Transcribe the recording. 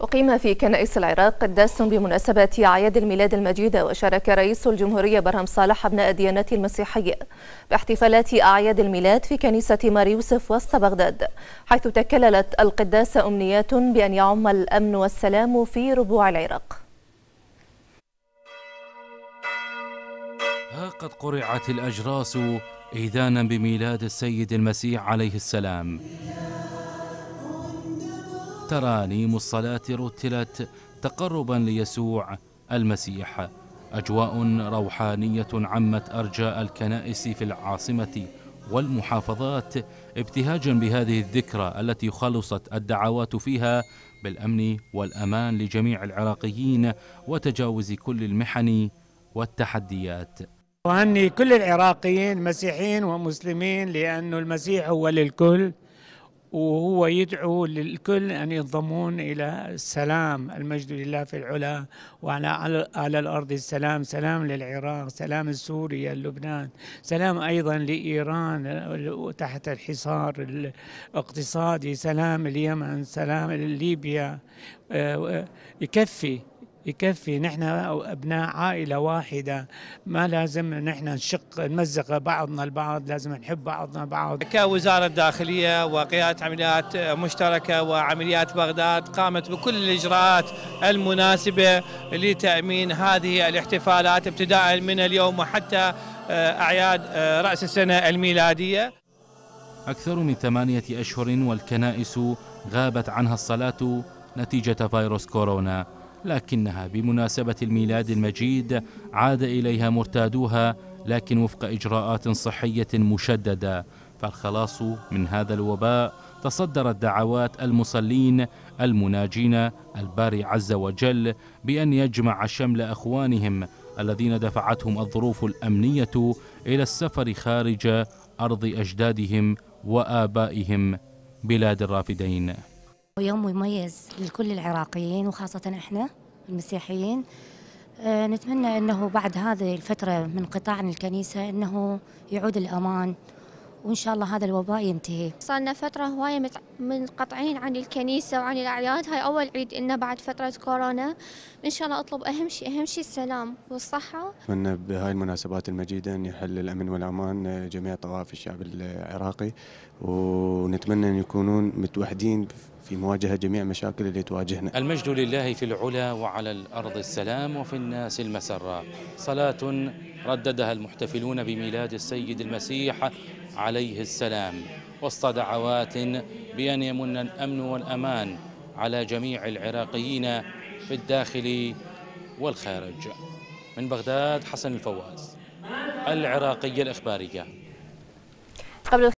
أقيم في كنائس العراق قداس بمناسبة أعياد الميلاد المجيد وشارك رئيس الجمهورية برهم صالح أبناء الديانات المسيحية باحتفالات أعياد الميلاد في كنيسة مار يوسف وسط بغداد حيث تكللت القداس أمنيات بأن يعم الأمن والسلام في ربوع العراق ها قد قرعت الأجراس إيذانا بميلاد السيد المسيح عليه السلام ترانيم الصلاة رتلت تقربا ليسوع المسيح أجواء روحانية عمت أرجاء الكنائس في العاصمة والمحافظات ابتهاجا بهذه الذكرى التي خلصت الدعوات فيها بالأمن والأمان لجميع العراقيين وتجاوز كل المحن والتحديات وهني كل العراقيين مسيحيين ومسلمين لأن المسيح هو للكل وهو يدعو للكل أن ينضمون إلى السلام المجد لله في العلا وعلى على الأرض السلام سلام للعراق سلام لسوريا لبنان سلام أيضا لإيران تحت الحصار الاقتصادي سلام اليمن سلام ليبيا آه، يكفي يكفي نحن ابناء عائله واحده ما لازم نحن نشق نمزق بعضنا البعض لازم نحب بعضنا بعض كوزاره الداخليه وقياده عمليات مشتركه وعمليات بغداد قامت بكل الاجراءات المناسبه لتامين هذه الاحتفالات ابتداء من اليوم وحتى آه، اعياد آه، راس السنه الميلاديه اكثر من ثمانيه اشهر والكنائس غابت عنها الصلاه نتيجه فيروس كورونا لكنها بمناسبة الميلاد المجيد عاد إليها مرتادوها لكن وفق إجراءات صحية مشددة فالخلاص من هذا الوباء تصدرت دعوات المصلين المناجين الباري عز وجل بأن يجمع شمل أخوانهم الذين دفعتهم الظروف الأمنية إلى السفر خارج أرض أجدادهم وآبائهم بلاد الرافدين يوم مميز لكل العراقيين وخاصة احنا المسيحيين آه، نتمنى انه بعد هذه الفترة من قطاع الكنيسة انه يعود الامان وان شاء الله هذا الوباء ينتهي. صار لنا فترة هواية منقطعين عن الكنيسة وعن الاعياد، هاي اول عيد لنا بعد فترة كورونا، ان شاء الله اطلب اهم شيء اهم شيء السلام والصحة. اتمنى بهاي المناسبات المجيدة ان يحل الامن والامان جميع طوائف الشعب العراقي ونتمنى ان يكونون متوحدين في مواجهة جميع مشاكل اللي تواجهنا المجد لله في العلا وعلى الأرض السلام وفي الناس المسرة صلاة رددها المحتفلون بميلاد السيد المسيح عليه السلام وسط دعوات بأن يمن الأمن والأمان على جميع العراقيين في الداخل والخارج من بغداد حسن الفواز العراقية الإخبارية قبل